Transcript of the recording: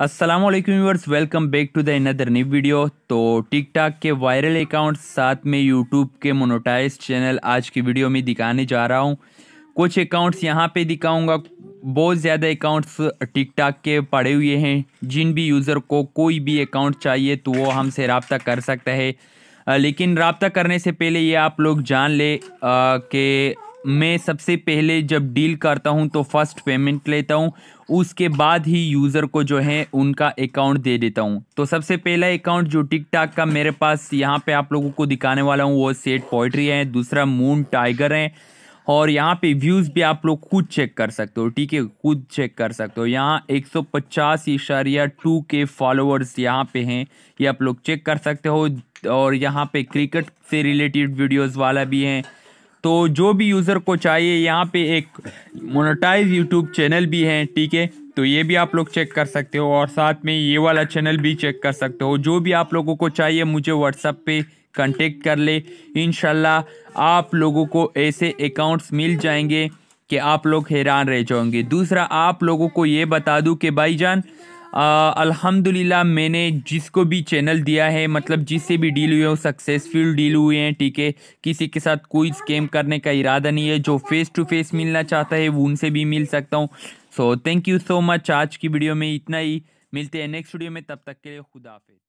Aslam viewers welcome back to the another new video तो TikTok के viral account साथ में यूट्यूब के मोनोटाइज चैनल आज की वीडियो में दिखाने जा रहा हूँ कुछ अकाउंट्स यहाँ पे दिखाऊंगा बहुत ज़्यादा अकाउंट्स टिकटॉक के पड़े हुए हैं जिन भी यूज़र को कोई भी अकाउंट चाहिए तो वो हमसे रबता कर सकता है लेकिन रबता करने से पहले ये आप लोग जान ले कि मैं सबसे पहले जब डील करता हूँ तो फर्स्ट पेमेंट लेता हूँ उसके बाद ही यूज़र को जो है उनका अकाउंट दे देता हूँ तो सबसे पहला अकाउंट जो टिक टाक का मेरे पास यहाँ पे आप लोगों को दिखाने वाला हूँ वो सेट पोइट्री है दूसरा मून टाइगर है और यहाँ पे व्यूज़ भी आप लोग खुद चेक कर सकते हो ठीक है खुद चेक कर सकते हो यहाँ एक सौ पचास इशारिया टू के फॉलोअर्स यहाँ पर हैं ये आप लोग चेक कर सकते हो और यहाँ पर क्रिकेट से रिलेटेड वीडियोज़ वाला भी हैं तो जो भी यूज़र को चाहिए यहाँ पे एक मोनेटाइज यूट्यूब चैनल भी है ठीक है तो ये भी आप लोग चेक कर सकते हो और साथ में ये वाला चैनल भी चेक कर सकते हो जो भी आप लोगों को चाहिए मुझे व्हाट्सअप पे कांटेक्ट कर ले इन आप लोगों को ऐसे अकाउंट्स मिल जाएंगे कि आप लोग हैरान रह जाओगे दूसरा आप लोगों को ये बता दूँ कि जान अल्हम्दुलिल्लाह मैंने जिसको भी चैनल दिया है मतलब जिससे भी डील हुए हो सक्सेसफुल डील हुए हैं ठीक है किसी के साथ कोई स्कैम करने का इरादा नहीं है जो फेस टू फेस मिलना चाहता है वो उनसे भी मिल सकता हूँ so thank you so much आज की वीडियो में इतना ही मिलते हैं नेक्स्ट वीडियो में तब तक के लिए खुदाफिज